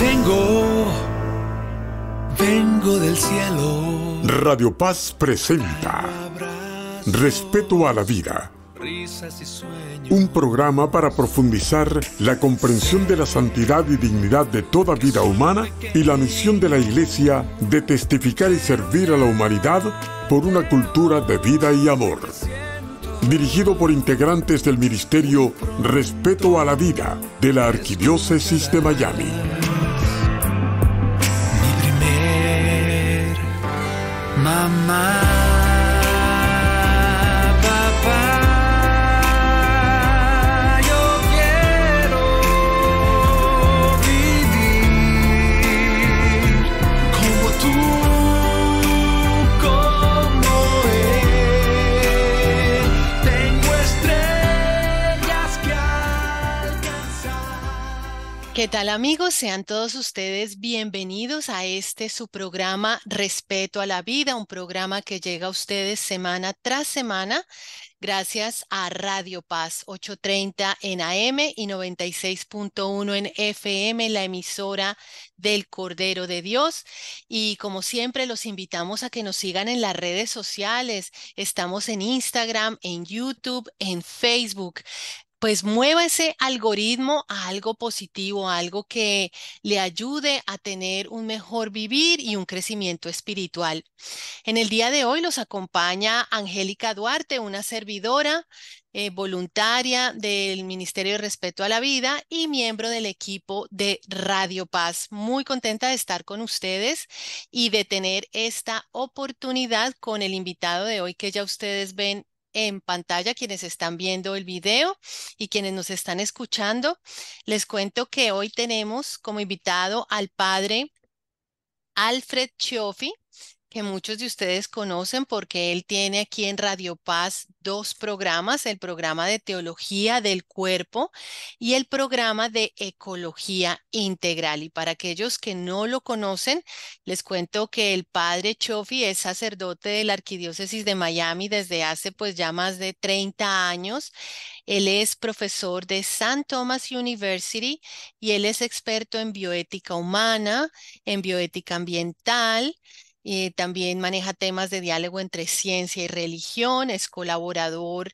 Vengo, vengo del cielo. Radio Paz presenta Respeto a la vida. Un programa para profundizar la comprensión de la santidad y dignidad de toda vida humana y la misión de la Iglesia de testificar y servir a la humanidad por una cultura de vida y amor. Dirigido por integrantes del Ministerio Respeto a la Vida de la Arquidiócesis de Miami. my mind ¿Qué tal amigos? Sean todos ustedes bienvenidos a este su programa Respeto a la Vida, un programa que llega a ustedes semana tras semana gracias a Radio Paz 830 en AM y 96.1 en FM, la emisora del Cordero de Dios. Y como siempre, los invitamos a que nos sigan en las redes sociales. Estamos en Instagram, en YouTube, en Facebook pues mueva ese algoritmo a algo positivo, a algo que le ayude a tener un mejor vivir y un crecimiento espiritual. En el día de hoy los acompaña Angélica Duarte, una servidora eh, voluntaria del Ministerio de Respeto a la Vida y miembro del equipo de Radio Paz. Muy contenta de estar con ustedes y de tener esta oportunidad con el invitado de hoy que ya ustedes ven en pantalla quienes están viendo el video y quienes nos están escuchando. Les cuento que hoy tenemos como invitado al padre Alfred Chioffi, que muchos de ustedes conocen porque él tiene aquí en Radio Paz dos programas, el programa de teología del cuerpo y el programa de ecología integral. Y para aquellos que no lo conocen, les cuento que el padre Chofi es sacerdote de la Arquidiócesis de Miami desde hace pues ya más de 30 años. Él es profesor de San Thomas University y él es experto en bioética humana, en bioética ambiental eh, también maneja temas de diálogo entre ciencia y religión, es colaborador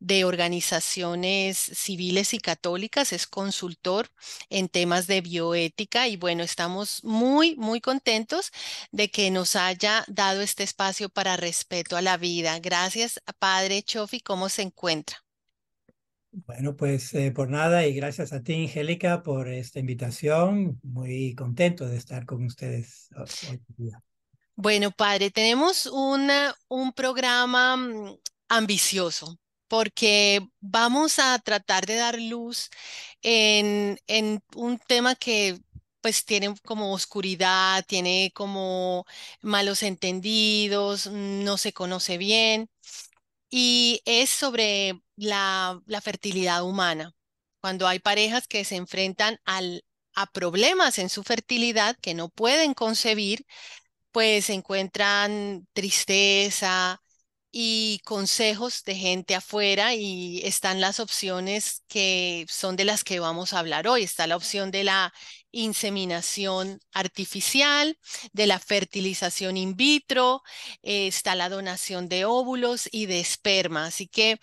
de organizaciones civiles y católicas, es consultor en temas de bioética y bueno, estamos muy, muy contentos de que nos haya dado este espacio para respeto a la vida. Gracias, Padre Chofi, ¿cómo se encuentra? Bueno, pues eh, por nada y gracias a ti, Angélica, por esta invitación. Muy contento de estar con ustedes hoy día. Bueno, padre, tenemos un programa mm, ambicioso porque vamos a tratar de dar luz en, un tema que pues tiene como oscuridad, tiene como malos entendidos, mm, no se conoce bien, y es sobre la, la fertilidad humana. Cuando hay parejas que se enfrentan a problemas en su fertilidad, que no pueden concebir, pues encuentran tristeza y consejos de gente afuera y están las opciones que son de las que vamos a hablar hoy. Está la opción de la inseminación artificial, de la fertilización in vitro, eh, está la donación de óvulos y de esperma. Así que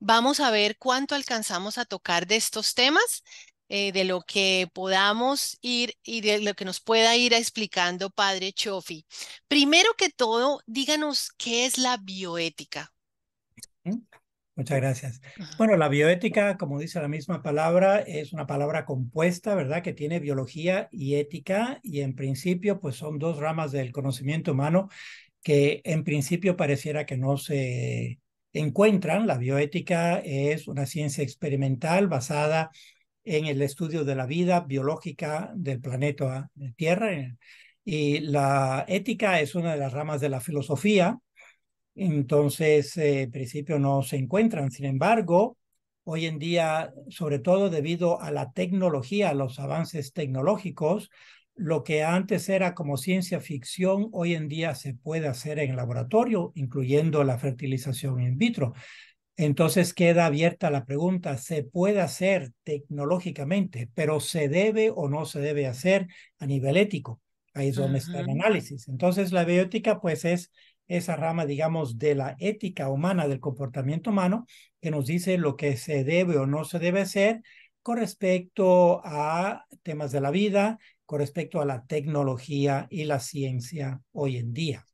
vamos a ver cuánto alcanzamos a tocar de estos temas. Eh, de lo que podamos ir y de lo que nos pueda ir explicando, padre Chofi. Primero que todo, díganos qué es la bioética. Muchas gracias. Bueno, la bioética, como dice la misma palabra, es una palabra compuesta, ¿verdad? Que tiene biología y ética y en principio, pues son dos ramas del conocimiento humano que en principio pareciera que no se encuentran. La bioética es una ciencia experimental basada en en el estudio de la vida biológica del planeta Tierra. Y la ética es una de las ramas de la filosofía, entonces eh, en principio no se encuentran. Sin embargo, hoy en día, sobre todo debido a la tecnología, a los avances tecnológicos, lo que antes era como ciencia ficción, hoy en día se puede hacer en laboratorio, incluyendo la fertilización in vitro. Entonces queda abierta la pregunta, ¿se puede hacer tecnológicamente, pero se debe o no se debe hacer a nivel ético? Ahí es donde está el análisis. Entonces la bioética pues es esa rama, digamos, de la ética humana, del comportamiento humano, que nos dice lo que se debe o no se debe hacer con respecto a temas de la vida, con respecto a la tecnología y la ciencia hoy en día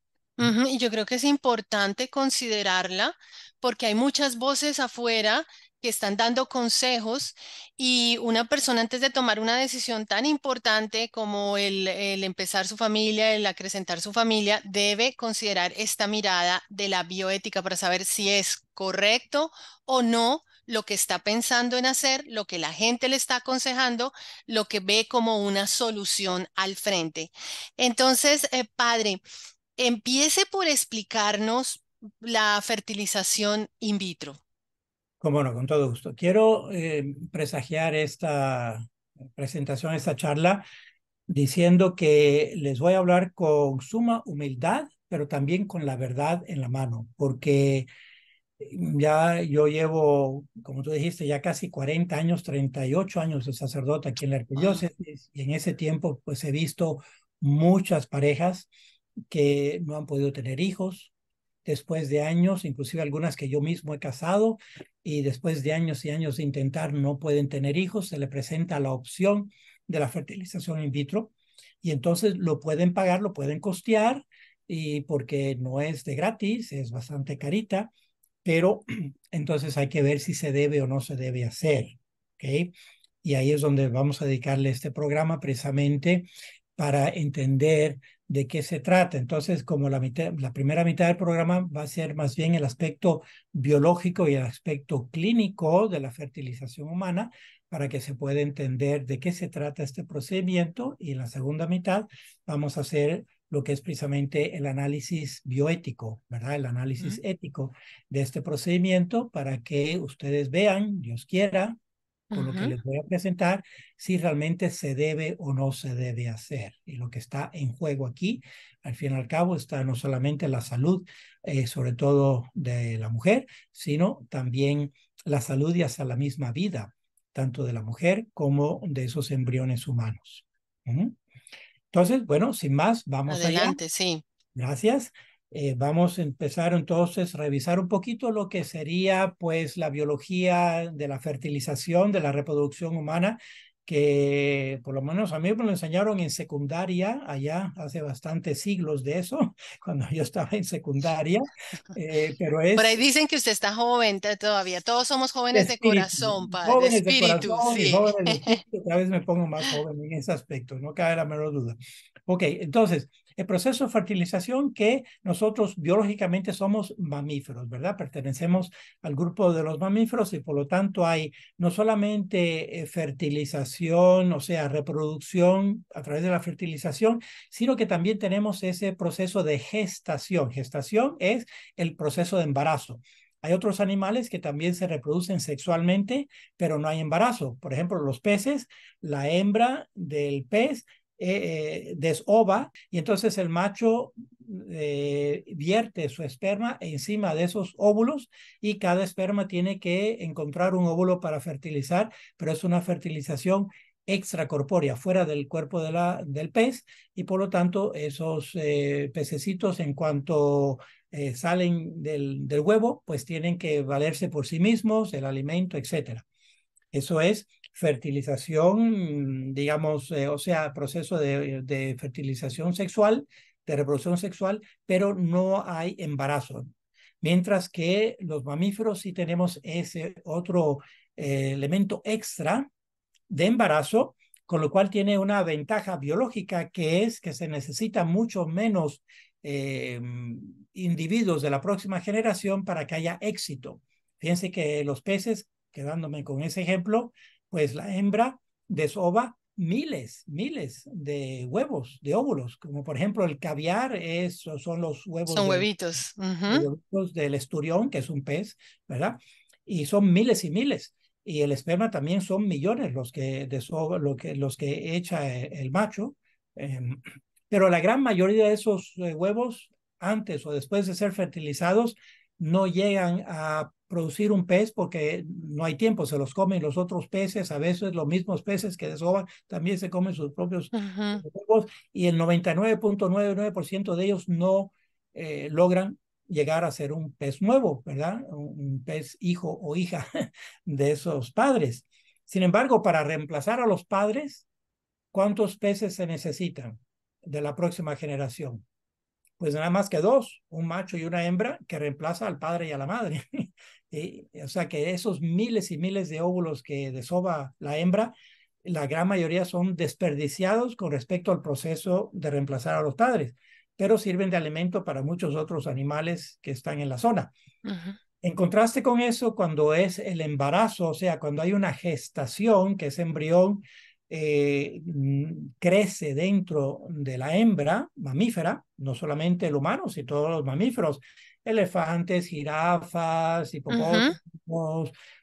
y yo creo que es importante considerarla porque hay muchas voces afuera que están dando consejos y una persona antes de tomar una decisión tan importante como el, empezar su familia, el acrecentar su familia, debe considerar esta mirada de la bioética para saber si es correcto o no lo que está pensando en hacer, lo que la gente le está aconsejando, lo que ve como una solución al frente. Entonces, eh, padre, Empiece por explicarnos la fertilización in vitro. Como no, con todo gusto. Quiero eh, presagiar esta presentación, esta charla, diciendo que les voy a hablar con suma humildad, pero también con la verdad en la mano, porque ya yo llevo, como tú dijiste, ya casi 40 años, 38 años de sacerdote aquí en la arquidiócesis, y en ese tiempo pues he visto muchas parejas que no han podido tener hijos, después de años, inclusive algunas que yo mismo he casado, y después de años y años de intentar no pueden tener hijos, se le presenta la opción de la fertilización in vitro y entonces lo pueden pagar, lo pueden costear y porque no es de gratis, es bastante carita, pero entonces hay que ver si se debe o no se debe hacer, Y ahí es donde vamos a dedicarle este programa precisamente para entender de qué se trata. Entonces, como la, primera mitad del programa va a ser más bien el aspecto biológico y el aspecto clínico de la fertilización humana, para que se pueda entender de qué se trata este procedimiento. Y en la segunda mitad vamos a hacer lo que es precisamente el análisis bioético, ¿verdad? El análisis ético de este procedimiento para que ustedes vean, Dios quiera, con lo que les voy a presentar si realmente se debe o no se debe hacer. Y lo que está en juego aquí, al fin y al cabo, está no solamente la salud, eh, sobre todo de la mujer, sino también la salud y hasta la misma vida, tanto de la mujer como de esos embriones humanos. Entonces, bueno, sin más, vamos Adelante, sí. Gracias. Eh, vamos a empezar entonces a revisar un poquito lo que sería pues la biología de la fertilización, de la reproducción humana, que por lo menos a mí me lo enseñaron en secundaria, allá hace bastantes siglos de eso, cuando yo estaba en secundaria. Eh, pero es... Por ahí dicen que usted está joven todavía, todos somos jóvenes de, corazón, padre, de espíritu, corazón, sí. Jóvenes de espíritu, cada vez me pongo más joven en ese aspecto, no cabe la menor duda. Ok, entonces, el proceso de fertilización que nosotros biológicamente somos mamíferos, ¿verdad? Pertenecemos al grupo de los mamíferos y por lo tanto hay no solamente eh, fertilización, o sea, reproducción a través de la fertilización, sino que también tenemos ese proceso de gestación. Gestación es el proceso de embarazo. Hay otros animales que también se reproducen sexualmente, pero no hay embarazo. Por ejemplo, los peces, la hembra del pez eh, desova y entonces el macho eh, vierte su esperma encima de esos óvulos y cada esperma tiene que encontrar un óvulo para fertilizar, pero es una fertilización extracorpórea, fuera del cuerpo de la, del pez, y por lo tanto esos eh, pececitos en cuanto salen del, del, huevo, pues tienen que valerse por sí mismos, el alimento, etc. Eso es fertilización, digamos, eh, o sea, proceso de, fertilización sexual, de reproducción sexual, pero no hay embarazo. Mientras que los mamíferos sí tenemos ese otro eh, elemento extra de embarazo, con lo cual tiene una ventaja biológica que es que se necesitan mucho menos em, individuos de la próxima generación para que haya éxito. Fíjense que los peces, quedándome con ese ejemplo, pues la hembra desova miles, miles de huevos, de óvulos, como por ejemplo el caviar, son los huevos. Son huevitos. del esturión, que es un pez, ¿verdad? Y son miles y miles. Y el esperma también son millones los que, desova, lo que, los que echa e, el macho. Em, pero la gran mayoría de esos eh, huevos, antes o después de ser fertilizados, no llegan a producir un pez porque no hay tiempo, se los comen los otros peces, a veces los mismos peces que desoban también se comen sus propios huevos y el 99.99% de ellos no eh, logran llegar a ser un pez nuevo, ¿verdad? Un pez hijo o hija de esos padres. Sin embargo, para reemplazar a los padres, ¿cuántos peces se necesitan de la próxima generación? Pues nada más que dos, un macho y una hembra que reemplaza al padre y a la madre. Eh, o sea que esos miles y miles de óvulos que desova la hembra, la gran mayoría son desperdiciados con respecto al proceso de reemplazar a los padres, pero sirven de alimento para muchos otros animales que están en la zona. En contraste con eso, cuando es el embarazo, o sea, cuando hay una gestación, que ese embrión eh, mm, crece dentro de la hembra mamífera, no solamente el humano, sino todos los mamíferos, elefantes, jirafas, hipopótamos,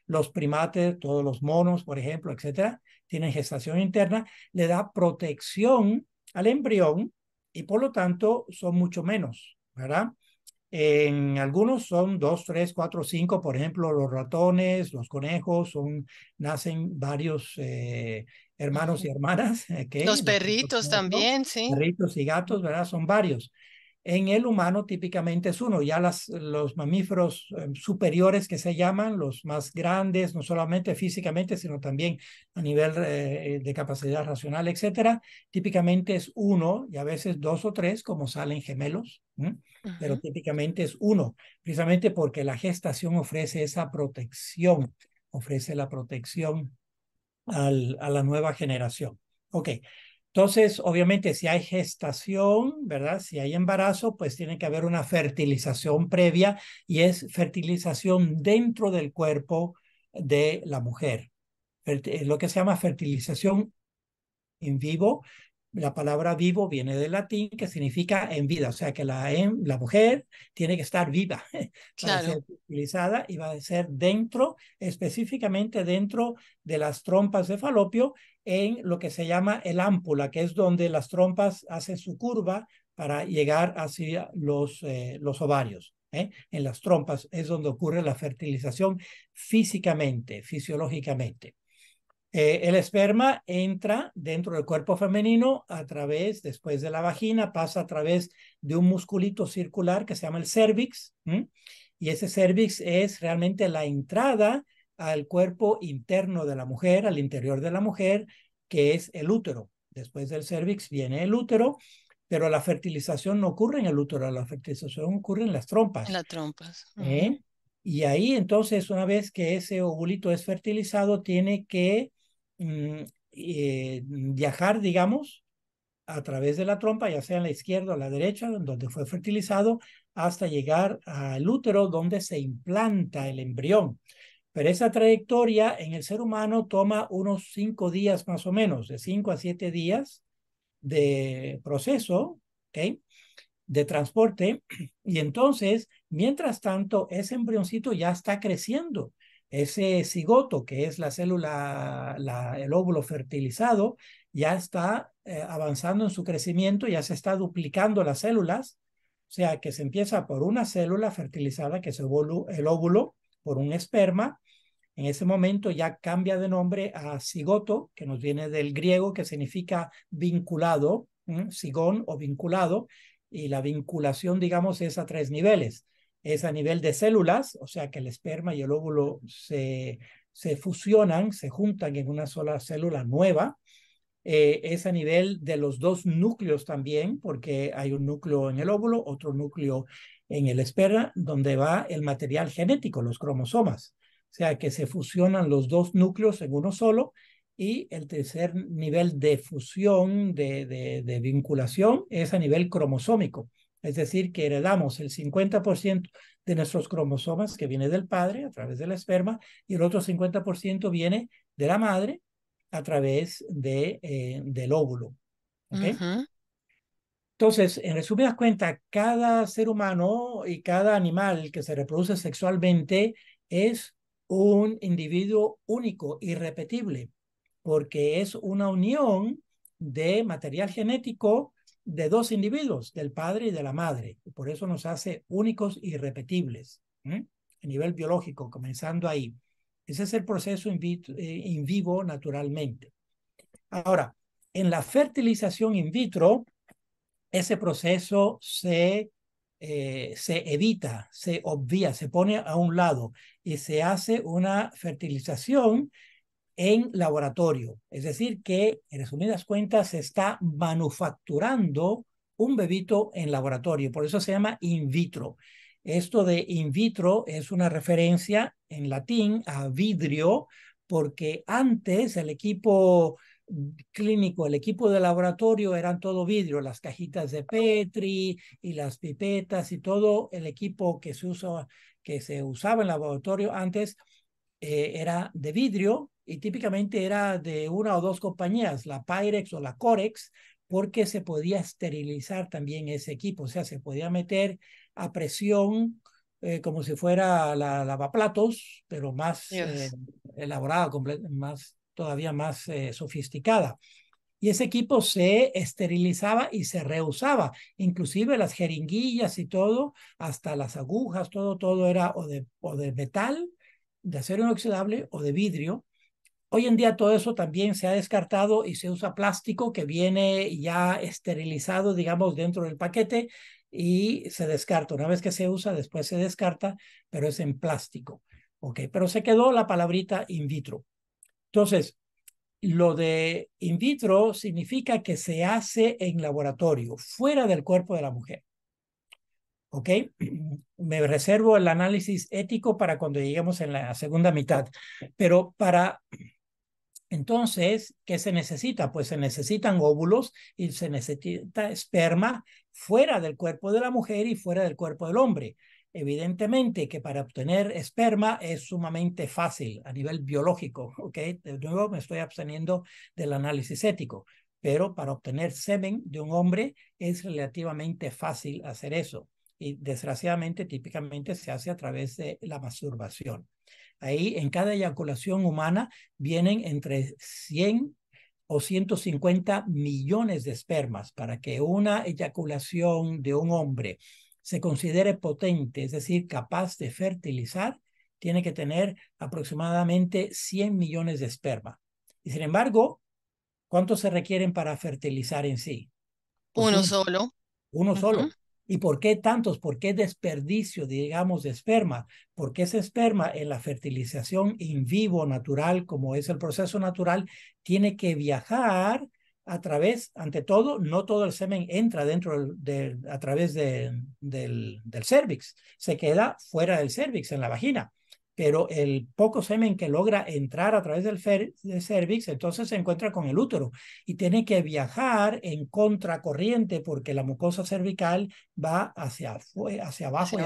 los primates, todos los monos, por ejemplo, etcétera, tienen gestación interna, le da protección al embrión y por lo tanto son mucho menos, ¿verdad? En algunos son dos, tres, cuatro, cinco, por ejemplo, los ratones, los conejos, son, nacen varios eh, hermanos y hermanas. los perritos también, sí. Perritos y gatos, ¿verdad? Son varios. En el humano típicamente es uno, ya las, los mamíferos em, superiores que se llaman, los más grandes, no solamente físicamente, sino también a nivel eh, eh, de capacidad racional, etcétera, típicamente es uno y a veces dos o tres, como salen gemelos, pero típicamente es uno, precisamente porque la gestación ofrece esa protección, ofrece la protección al, a la nueva generación. Ok, entonces, obviamente, si hay gestación, ¿verdad? Si hay embarazo, pues tiene que haber una fertilización previa y es fertilización dentro del cuerpo de la mujer. Eh, lo que se llama fertilización en vivo la palabra vivo viene del latín que significa en vida, o sea que la, em, la mujer tiene que estar viva para ser fertilizada y va a ser dentro, específicamente dentro de las trompas de falopio, en lo que se llama el ámpula, que es donde las trompas hacen su curva para llegar hacia los, eh, los ovarios. ¿eh? En las trompas es donde ocurre la fertilización físicamente, fisiológicamente. Eh, el esperma entra dentro del cuerpo femenino a través, después de la vagina, pasa a través de un musculito circular que se llama el cervix, y ese cervix es realmente la entrada al cuerpo interno de la mujer, al interior de la mujer, que es el útero. Después del cervix viene el útero, pero la fertilización no ocurre en el útero, la fertilización ocurre en las trompas. las trompas. ¿eh? Y ahí entonces, una vez que ese ovulito es fertilizado, tiene que Mm, eh, viajar, digamos, a través de la trompa, ya sea en la izquierda o la derecha, donde fue fertilizado, hasta llegar al útero donde se implanta el embrión. Pero esa trayectoria en el ser humano toma unos cinco días más o menos, de cinco a siete días de proceso, de transporte. Y entonces, mientras tanto, ese embrioncito ya está creciendo ese cigoto, que es la célula, el óvulo fertilizado, ya está eh, avanzando en su crecimiento, ya se está duplicando las células, o sea que se empieza por una célula fertilizada, que es el óvulo, por un esperma. En ese momento ya cambia de nombre a cigoto, que nos viene del griego, que significa vinculado, cigón o vinculado, y la vinculación, digamos, es a tres niveles es a nivel de células, o sea que el esperma y el óvulo se, fusionan, se juntan en una sola célula nueva. Eh, es a nivel de los dos núcleos también, porque hay un núcleo en el óvulo, otro núcleo en el esperma, donde va el material genético, los cromosomas. O sea que se fusionan los dos núcleos en uno solo y el tercer nivel de fusión, de vinculación, es a nivel cromosómico es decir, que heredamos el 50% de nuestros cromosomas que viene del padre a través del esperma y el otro 50% viene de la madre a través eh, del óvulo. Entonces, en resumidas cuentas, cada ser humano y cada animal que se reproduce sexualmente es un individuo único, irrepetible, porque es una unión de material genético de dos individuos, del padre y de la madre. Y por eso nos hace únicos y repetibles a nivel biológico, comenzando ahí. Ese es el proceso eh, in, vivo naturalmente. Ahora, en la fertilización in vitro, ese proceso se, eh, se evita, se obvia, se pone a un lado y se hace una fertilización en laboratorio. Es decir, que en resumidas cuentas se está manufacturando un bebito en laboratorio. Por eso se llama in vitro. Esto de in vitro es una referencia en latín a vidrio, porque antes el equipo clínico, el equipo de laboratorio eran todo vidrio, las cajitas de Petri y las pipetas y todo el equipo que se, que se usaba en laboratorio antes eh, era de vidrio y típicamente era de una o dos compañías, la Pyrex o la Corex, porque se podía esterilizar también ese equipo, o sea, se podía meter a presión eh, como si fuera la lavaplatos, pero más eh, elaborada, más, todavía más eh, sofisticada. Y ese equipo se esterilizaba y se reusaba, inclusive las jeringuillas y todo, hasta las agujas, todo, todo era o de, o de metal, de acero inoxidable o de vidrio, Hoy en día todo eso también se ha descartado y se usa plástico que viene ya esterilizado, digamos, dentro del paquete y se descarta. Una vez que se usa, después se descarta, pero es en plástico. Ok, pero se quedó la palabrita in vitro. Entonces, lo de in vitro significa que se hace en laboratorio, fuera del cuerpo de la mujer. ¿ok? Me reservo el análisis ético para cuando lleguemos en la segunda mitad, pero para entonces, ¿qué se necesita? Pues se necesitan óvulos y se necesita esperma fuera del cuerpo de la mujer y fuera del cuerpo del hombre. Evidentemente que para obtener esperma es sumamente fácil a nivel biológico, ¿ok? De nuevo me estoy absteniendo del análisis ético, pero para obtener semen de un hombre es relativamente fácil hacer eso y desgraciadamente típicamente se hace a través de la masturbación. Ahí en cada eyaculación humana vienen entre 100 o 150 millones de espermas para que una eyaculación de un hombre se considere potente, es decir, capaz de fertilizar, tiene que tener aproximadamente 100 millones de esperma. Y sin embargo, ¿cuántos se requieren para fertilizar en sí? Pues uno, solo. Uno solo. ¿Y por qué tantos? ¿Por qué desperdicio, digamos, de esperma? Porque ese esperma en la fertilización in vivo natural, como es el proceso natural, tiene que viajar a través, ante todo, no todo el semen entra dentro a través del, del cervix, se queda fuera del cervix, en la vagina pero el poco semen que logra entrar a través del, fer, cervix, entonces se encuentra con el útero y tiene que viajar en contracorriente porque la mucosa cervical va hacia, hacia abajo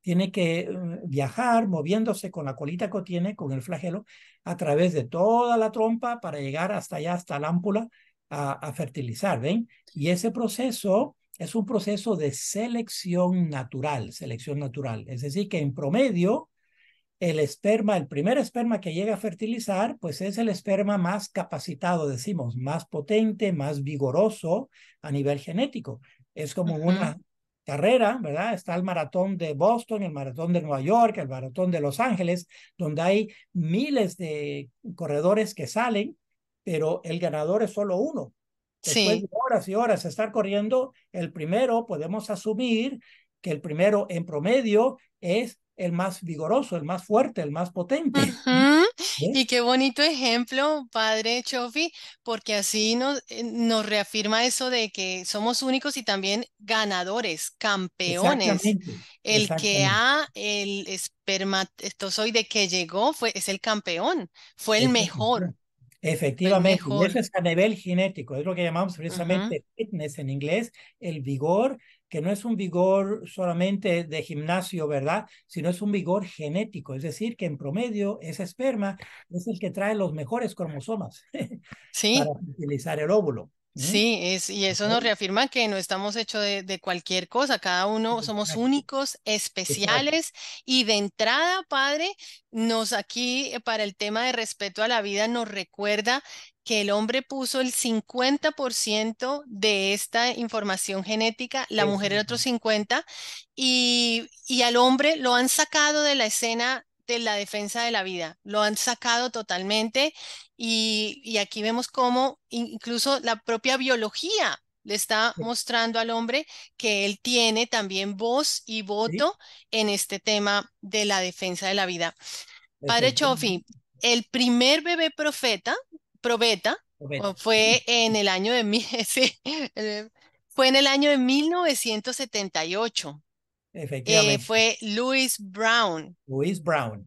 tiene que eh, viajar moviéndose con la colita que tiene, con el flagelo, a través de toda la trompa para llegar hasta allá, hasta la ámpula, a, a fertilizar, ¿ven? Y ese proceso es un proceso de selección natural, selección natural. Es decir, que en promedio, el esperma, el primer esperma que llega a fertilizar, pues es el esperma más capacitado, decimos, más potente, más vigoroso a nivel genético. Es como una carrera, ¿verdad? Está el maratón de Boston, el maratón de Nueva York, el maratón de Los Ángeles, donde hay miles de corredores que salen, pero el ganador es solo uno. Después sí. horas y horas estar corriendo, el primero podemos asumir que el primero en promedio es el más vigoroso, el más fuerte, el más potente. Y qué bonito ejemplo, padre Chofi, porque así nos, eh, nos reafirma eso de que somos únicos y también ganadores, campeones. Exactamente. El que ha el esto soy de que llegó fue, es el campeón, fue el mejor. Efectivamente, mejor. Y eso es a nivel genético, es lo que llamamos precisamente fitness en inglés, el vigor, que no es un vigor solamente de gimnasio, ¿verdad? Sino es un vigor genético, es decir, que en promedio ese esperma es el que trae los mejores cromosomas ¿Sí? para utilizar el óvulo. Sí, y eso nos reafirma que no estamos hechos de, cualquier cosa, cada uno somos únicos, especiales y de entrada, Padre, nos aquí para el tema de respeto a la vida nos recuerda que el hombre puso el 50% de esta información genética, la mujer el otro 50%, y, y al hombre lo han sacado de la escena de la defensa de la vida. Lo han sacado totalmente y, aquí vemos cómo incluso la propia biología le está mostrando al hombre que él tiene también voz y voto en este tema de la defensa de la vida. Padre Chofi, el primer bebé profeta, probeta, fue en el año de eh, fue en el año de 1978. Efectivamente. Eh, fue Luis Brown. Luis Brown.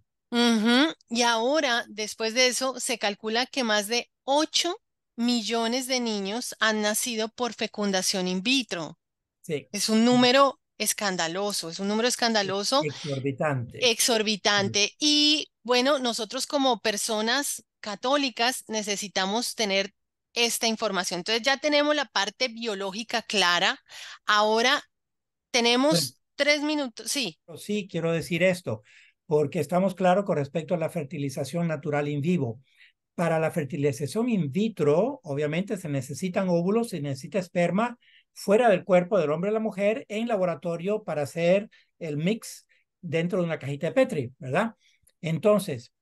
Y ahora, después de eso, se calcula que más de 8 millones de niños han nacido por fecundación in vitro. Sí. Es un número escandaloso, es un número escandaloso. Exorbitante. Exorbitante. Y bueno, nosotros como personas católicas necesitamos tener esta información. Entonces ya tenemos la parte biológica clara. Ahora tenemos tres minutos, sí. Sí, quiero decir esto, porque estamos claros con respecto a la fertilización natural in vivo. Para la fertilización in vitro, obviamente se necesitan óvulos, se necesita esperma fuera del cuerpo del hombre y la mujer en laboratorio para hacer el mix dentro de una cajita de Petri, ¿verdad? Entonces,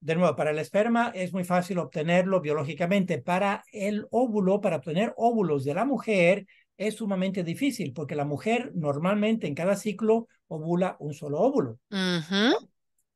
de nuevo, para el esperma es muy fácil obtenerlo biológicamente. Para el óvulo, para obtener óvulos de la mujer, es sumamente difícil porque la mujer normalmente en cada ciclo ovula un solo óvulo.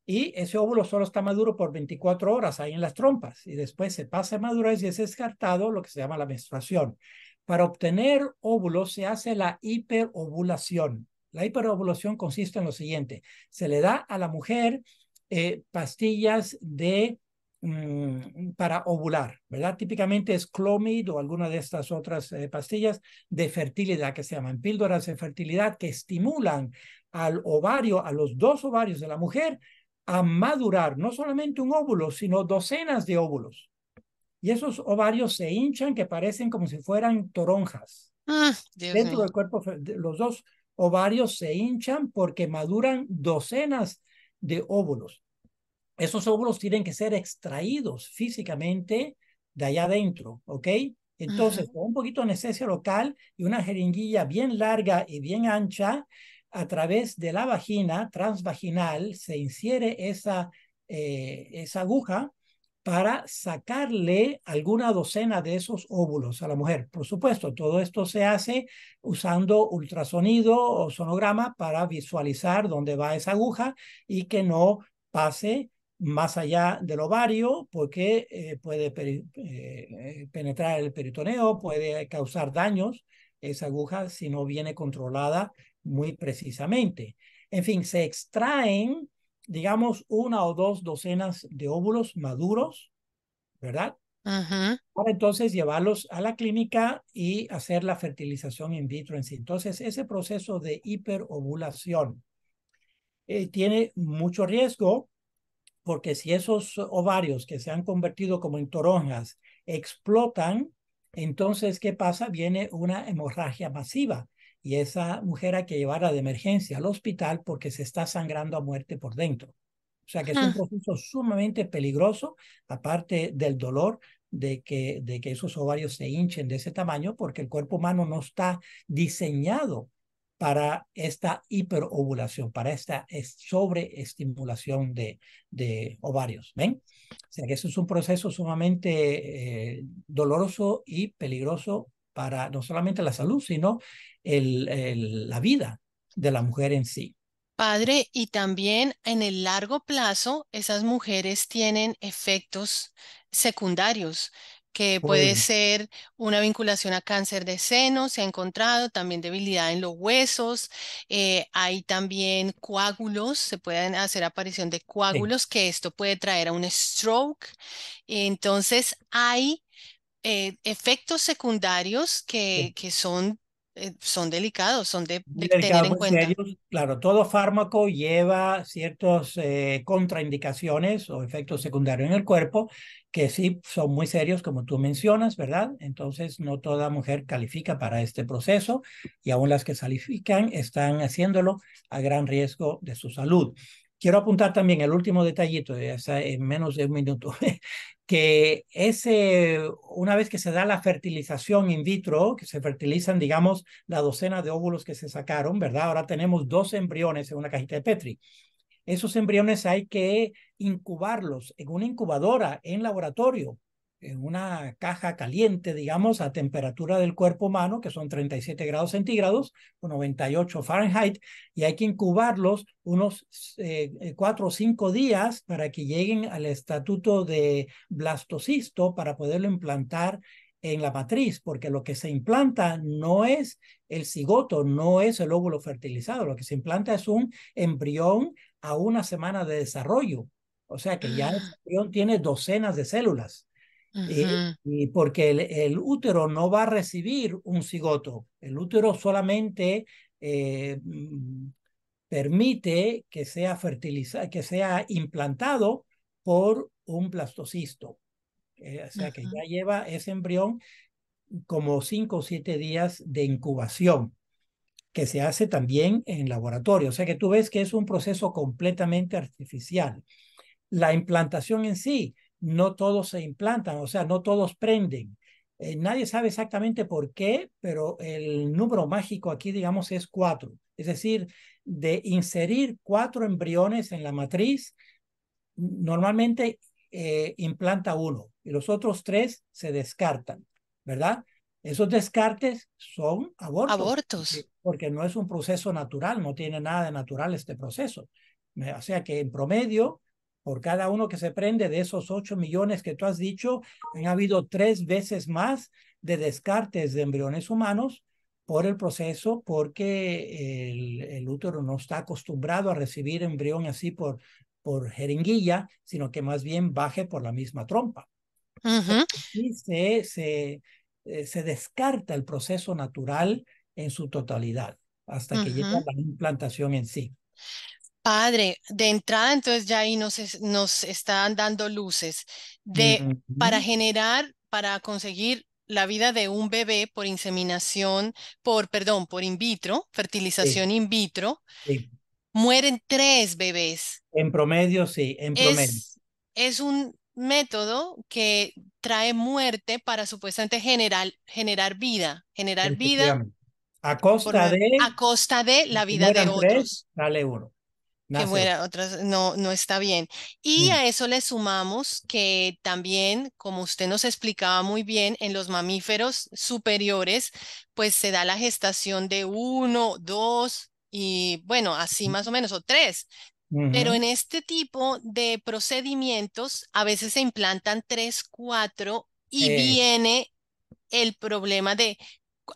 Y ese óvulo solo está maduro por 24 horas ahí en las trompas y después se pasa a madurez y es descartado lo que se llama la menstruación. Para obtener óvulos se hace la hiperovulación. La hiperovulación consiste en lo siguiente. Se le da a la mujer eh, pastillas de Mm, para ovular, ¿verdad? Típicamente es Clomid o alguna de estas otras eh, pastillas de fertilidad que se llaman píldoras de fertilidad que estimulan al ovario, a los dos ovarios de la mujer a madurar no solamente un óvulo, sino docenas de óvulos. Y esos ovarios se hinchan que parecen como si fueran toronjas. Ah, Dentro del cuerpo, los dos ovarios se hinchan porque maduran docenas de óvulos. Esos óvulos tienen que ser extraídos físicamente de allá adentro, ¿ok? Entonces, con un poquito de anestesia local y una jeringuilla bien larga y bien ancha, a través de la vagina transvaginal se insiere esa, eh, esa aguja para sacarle alguna docena de esos óvulos a la mujer. Por supuesto, todo esto se hace usando ultrasonido o sonograma para visualizar dónde va esa aguja y que no pase más allá del ovario porque eh, puede eh, penetrar el peritoneo, puede causar daños esa aguja si no viene controlada muy precisamente. En fin, se extraen, digamos, una o dos docenas de óvulos maduros, ¿verdad? Para entonces llevarlos a la clínica y hacer la fertilización in vitro en sí. Entonces, ese proceso de hiperovulación eh, tiene mucho riesgo porque si esos ovarios que se han convertido como en toronjas explotan, entonces, ¿qué pasa? Viene una hemorragia masiva y esa mujer hay que llevarla de emergencia al hospital porque se está sangrando a muerte por dentro. O sea que es un ah. proceso sumamente peligroso, aparte del dolor de que, de que esos ovarios se hinchen de ese tamaño, porque el cuerpo humano no está diseñado para esta hiperovulación, para esta sobreestimulación de, ovarios. ¿Ven? O sea que eso es un proceso sumamente eh, doloroso y peligroso para no solamente la salud, sino la vida de la mujer en sí. Padre, y también en el largo plazo, esas mujeres tienen efectos secundarios que puede ser una vinculación a cáncer de seno, se ha encontrado también debilidad en los huesos, eh, hay también coágulos, se pueden hacer aparición de coágulos, que esto puede traer a un stroke. Entonces, hay eh, efectos secundarios que, que son, eh, son delicados, son de, tener en cuenta. Claro, todo fármaco lleva ciertas contraindicaciones o efectos secundarios en el cuerpo que sí son muy serios, como tú mencionas, ¿verdad? Entonces, no toda mujer califica para este proceso y aún las que califican están haciéndolo a gran riesgo de su salud. Quiero apuntar también el último detallito, en menos de un minuto, que ese una vez que se da la fertilización in vitro, que se fertilizan, digamos, la docena de óvulos que se sacaron, ¿verdad? Ahora tenemos dos embriones en una cajita de Petri. Esos embriones hay que incubarlos en una incubadora, en laboratorio, en una caja caliente, digamos, a temperatura del cuerpo humano, que son 37 grados centígrados o 98 Fahrenheit, y hay que incubarlos unos eh, eh, cuatro o cinco días para que lleguen al estatuto de blastocisto para poderlo implantar en la matriz, porque lo que se implanta no es el cigoto, no es el óvulo fertilizado, lo que se implanta es un embrión a una semana de desarrollo o sea que ya el ah. embrión tiene docenas de células. Eh, y, porque el, útero no va a recibir un cigoto. El útero solamente eh, mm, permite que sea fertilizado, que sea implantado por un blastocisto. Eh, o sea que ya lleva ese embrión como cinco o siete días de incubación, que se hace también en laboratorio. O sea que tú ves que es un proceso completamente artificial la implantación en sí, no todos se implantan, o sea, no todos prenden. Eh, nadie sabe exactamente por qué, pero el número mágico aquí, digamos, es cuatro. Es decir, de inserir cuatro embriones en la matriz, normalmente eh, implanta uno y los otros tres se descartan, ¿verdad? Esos descartes son abortos. Abortos. Porque no es un proceso natural, no tiene nada de natural este proceso. Eh, o sea que en promedio por cada uno que se prende de esos 8 millones que tú has dicho, han habido tres veces más de descartes de embriones humanos por el proceso, porque el, útero no está acostumbrado a recibir embrión así por, por jeringuilla, sino que más bien baje por la misma trompa. Y eh, se, descarta el proceso natural en su totalidad hasta que llega la implantación en sí. Padre, de entrada entonces ya ahí nos, están dando luces de para generar, para conseguir la vida de un bebé por inseminación, por, perdón, por in vitro, fertilización in vitro, mueren tres bebés. En promedio, sí, en promedio. Es, un método que trae muerte para supuestamente generar, generar vida, generar vida. A costa, de, a costa de la vida de otros. Tres, uno que muera otras, no, no está bien. Y mm. a eso le sumamos que también, como usted nos explicaba muy bien, en los mamíferos superiores, pues se da la gestación de uno, dos y bueno, así mm. más o menos, o tres. Pero en este tipo de procedimientos a veces se implantan tres, cuatro y viene el problema de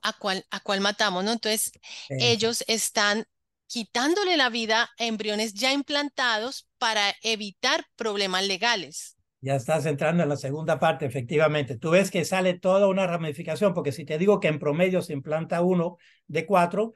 a cuál, a cuál matamos, ¿no? Entonces, ellos están quitándole la vida a embriones ya implantados para evitar problemas legales. Ya estás entrando en la segunda parte, efectivamente. Tú ves que sale toda una ramificación, porque si te digo que en promedio se implanta uno de cuatro,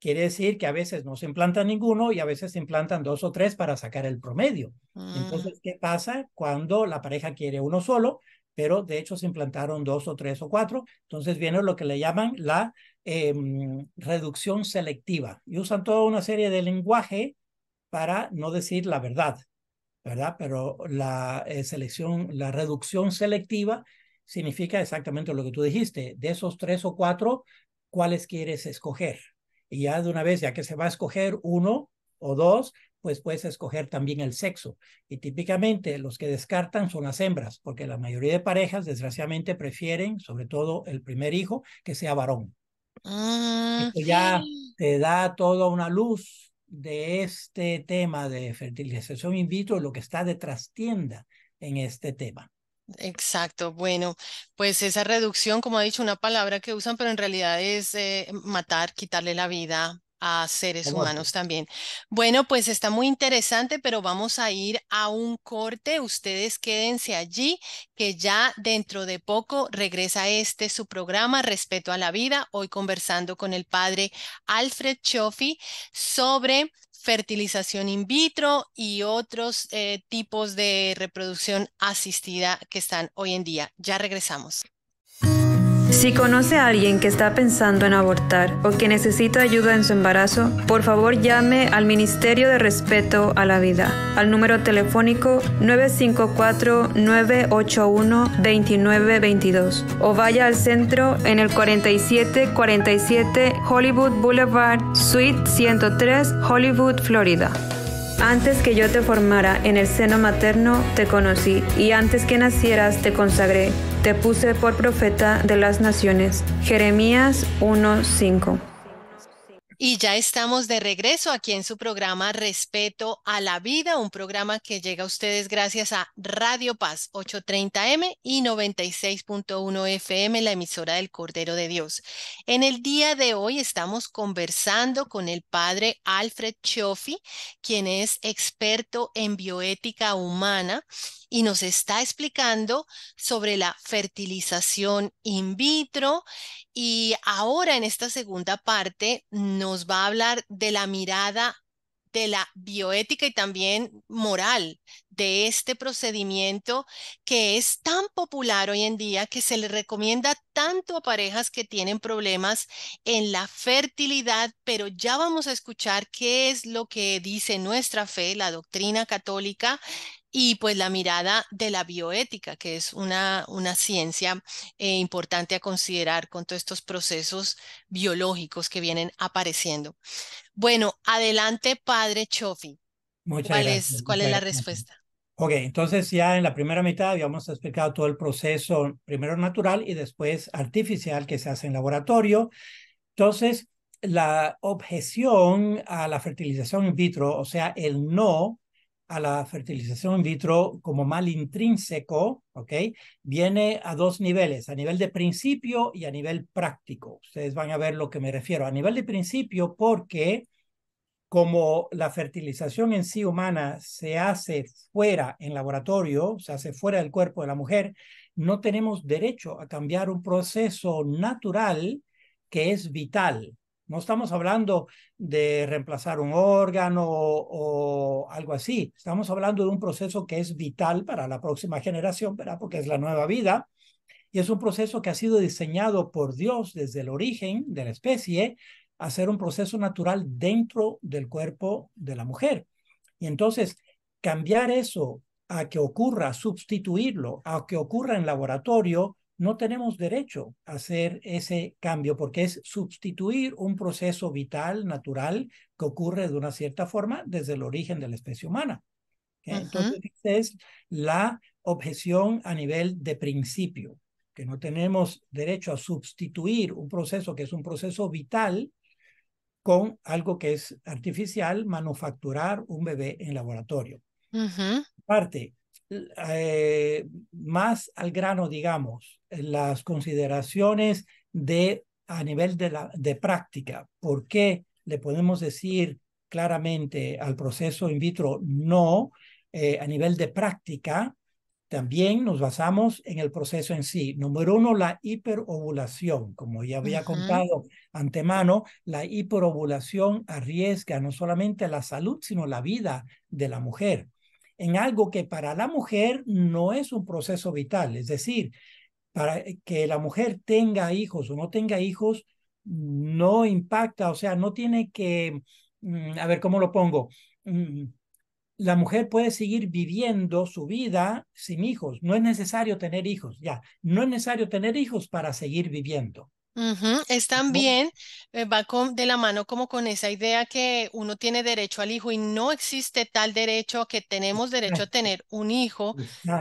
quiere decir que a veces no se implanta ninguno y a veces se implantan dos o tres para sacar el promedio. Mm. Entonces, ¿qué pasa cuando la pareja quiere uno solo, pero de hecho se implantaron dos o tres o cuatro? Entonces viene lo que le llaman la Em, reducción selectiva y usan toda una serie de lenguaje para no decir la verdad, ¿verdad? Pero la eh, selección, la reducción selectiva significa exactamente lo que tú dijiste, de esos tres o cuatro, ¿cuáles quieres escoger? Y ya de una vez, ya que se va a escoger uno o dos, pues puedes escoger también el sexo. Y típicamente los que descartan son las hembras, porque la mayoría de parejas, desgraciadamente, prefieren, sobre todo el primer hijo, que sea varón. Ah. ya te da toda una luz de este tema de fertilización in vitro, lo que está detrás tienda en este tema. Exacto, bueno, pues esa reducción, como ha dicho, una palabra que usan, pero en realidad es eh, matar, quitarle la vida a seres humanos también. Bueno, pues está muy interesante, pero vamos a ir a un corte. Ustedes quédense allí, que ya dentro de poco regresa este su programa Respeto a la Vida, hoy conversando con el padre Alfred Chofi sobre fertilización in vitro y otros eh, tipos de reproducción asistida que están hoy en día. Ya regresamos. Si conoce a alguien que está pensando en abortar o que necesita ayuda en su embarazo, por favor llame al Ministerio de Respeto a la Vida al número telefónico 954-981-2922 o vaya al centro en el 4747 Hollywood Boulevard, Suite 103, Hollywood, Florida. Antes que yo te formara en el seno materno, te conocí, y antes que nacieras, te consagré te puse por profeta de las naciones. Jeremías 1:5. Y ya estamos de regreso aquí en su programa Respeto a la Vida, un programa que llega a ustedes gracias a Radio Paz 830M y 96.1 FM, la emisora del Cordero de Dios. En el día de hoy estamos conversando con el padre Alfred Chofi, quien es experto en bioética humana y nos está explicando sobre la fertilización in vitro y ahora en esta segunda parte nos va a hablar de la mirada de la bioética y también moral de este procedimiento que es tan popular hoy en día que se le recomienda tanto a parejas que tienen problemas en la fertilidad, pero ya vamos a escuchar qué es lo que dice nuestra fe, la doctrina católica, y pues la mirada de la bioética, que es una, una ciencia eh, importante a considerar con todos estos procesos biológicos que vienen apareciendo. Bueno, adelante, padre Chofi. Muchas gracias, es, ¿Cuál es la respuesta? Ok, entonces ya en la primera mitad habíamos explicado todo el proceso, primero natural y después artificial que se hace en laboratorio. Entonces, la objeción a la fertilización in vitro, o sea, el no, a la fertilización in vitro como mal intrínseco, ¿ok? Viene a dos niveles, a nivel de principio y a nivel práctico. Ustedes van a ver lo que me refiero. A nivel de principio porque como la fertilización en sí humana se hace fuera en laboratorio, se hace fuera del cuerpo de la mujer, no tenemos derecho a cambiar un proceso natural que es vital, no estamos hablando de reemplazar un órgano o, algo así. Estamos hablando de un proceso que es vital para la próxima generación, ¿verdad? Porque es la nueva vida. Y es un proceso que ha sido diseñado por Dios desde el origen de la especie a ser un proceso natural dentro del cuerpo de la mujer. Y entonces, cambiar eso a que ocurra, sustituirlo, a que ocurra en laboratorio, no tenemos derecho a hacer ese cambio porque es sustituir un proceso vital, natural, que ocurre de una cierta forma desde el origen de la especie humana. Entonces, es la objeción a nivel de principio, que no tenemos derecho a sustituir un proceso que es un proceso vital con algo que es artificial, manufacturar un bebé en laboratorio. Parte, eh, más al grano, digamos, las consideraciones de a nivel de, la, de práctica. ¿Por qué le podemos decir claramente al proceso in vitro no? Eh, a nivel de práctica, también nos basamos en el proceso en sí. Número uno, la hiperovulación. Como ya había contado antemano, la hiperovulación arriesga no solamente la salud, sino la vida de la mujer en algo que para la mujer no es un proceso vital. Es decir, para eh, que la mujer tenga hijos o no tenga hijos, no impacta, o sea, no tiene que, mm, a ver, ¿cómo lo pongo? Mm, la mujer puede seguir viviendo su vida sin hijos. No es necesario tener hijos, ya. No es necesario tener hijos para seguir viviendo. Es también, eh, va con- de la mano como con esa idea que uno tiene derecho al hijo y no existe tal derecho que tenemos derecho a tener un hijo.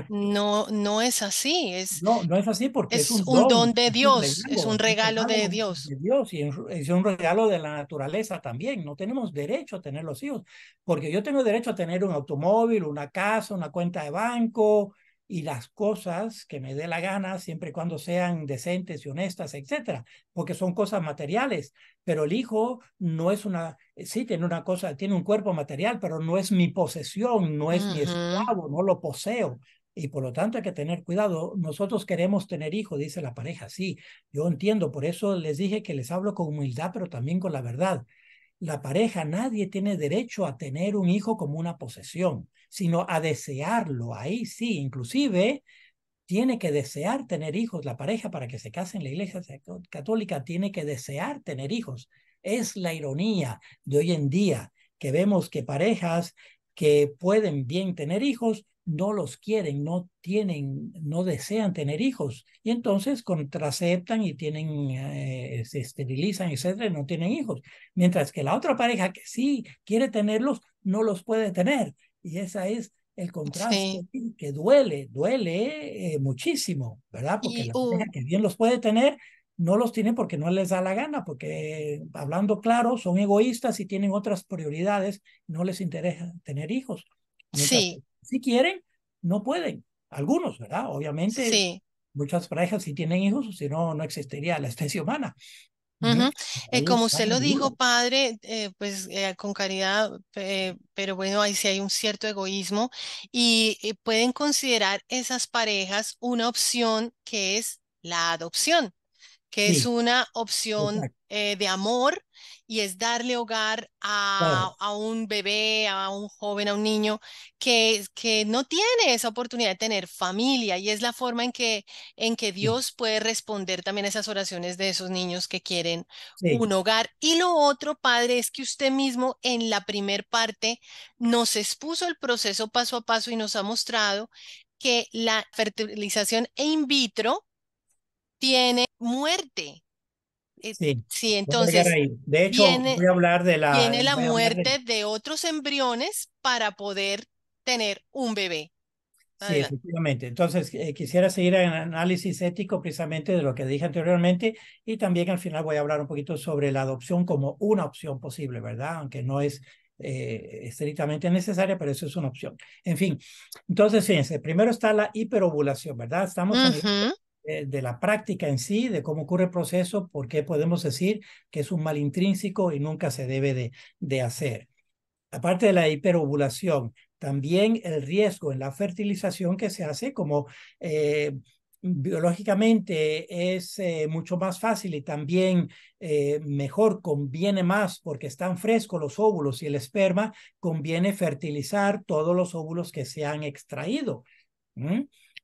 No, no es así, es, No, no es así porque es un don de Dios, es un regalo, de Dios. Dios y es un regalo de la naturaleza también. No tenemos derecho a tener los hijos, porque yo tengo derecho a tener un automóvil, una casa, una cuenta de banco, y las cosas que me dé la gana, siempre y cuando sean decentes y honestas, etcétera, porque son cosas materiales. Pero el hijo no es una, eh, sí tiene una cosa, tiene un cuerpo material, pero no es mi posesión, no es mi esclavo, no lo poseo. Y por lo tanto hay que tener cuidado. Nosotros queremos tener hijos, dice la pareja. Sí, yo entiendo, por eso les dije que les hablo con humildad, pero también con la verdad. La pareja, nadie tiene derecho a tener un hijo como una posesión sino a desearlo. Ahí sí, inclusive tiene que desear tener hijos. La pareja para que se case en la iglesia católica tiene que desear tener hijos. Es la ironía de hoy en día que vemos que parejas que pueden bien tener hijos no los quieren, no tienen, no desean tener hijos y entonces contraceptan y tienen, eh, se esterilizan, etcétera, y no tienen hijos. Mientras que la otra pareja que sí quiere tenerlos no los puede tener. Y esa es el contraste que duele, duele eh, muchísimo, ¿verdad? Porque la que bien los puede tener, no los tiene porque no les da la gana, porque hablando claro, son egoístas y tienen otras prioridades, no les interesa tener hijos. sí. Si quieren, no pueden. Algunos, ¿verdad? Obviamente, muchas parejas si tienen hijos, si no, no existiría la especie humana. Eh, como usted lo dijo, padre, eh, pues eh, con caridad, pero bueno, ahí sí hay un cierto egoísmo y pueden considerar esas parejas una opción que es la adopción, que es una opción de amor y es darle hogar a, un bebé, a un joven, a un niño que, que no tiene esa oportunidad de tener familia y es la forma en que, en que Dios puede responder también a esas oraciones de esos niños que quieren un hogar. Y lo otro, Padre, es que usted mismo en la primer parte nos expuso el proceso paso a paso y nos ha mostrado que la fertilización in vitro tiene muerte, Sí, entonces. De hecho, voy a hablar de la. la muerte de... otros embriones para poder tener un bebé. Sí, efectivamente. Entonces, eh, quisiera seguir en análisis ético precisamente de lo que dije anteriormente y también al final voy a hablar un poquito sobre la adopción como una opción posible, ¿verdad? Aunque no es eh, estrictamente necesaria, pero eso es una opción. En fin, entonces fíjense, primero está la hiperovulación, ¿verdad? Estamos eh, de la práctica en sí, de cómo ocurre el proceso, porque qué podemos decir que es un mal intrínseco y nunca se debe de, hacer. Aparte de la hiperovulación, también el riesgo en la fertilización que se hace como eh, biológicamente es eh, mucho más fácil y también mejor, conviene más porque están frescos los óvulos y el esperma, conviene fertilizar todos los óvulos que se han extraído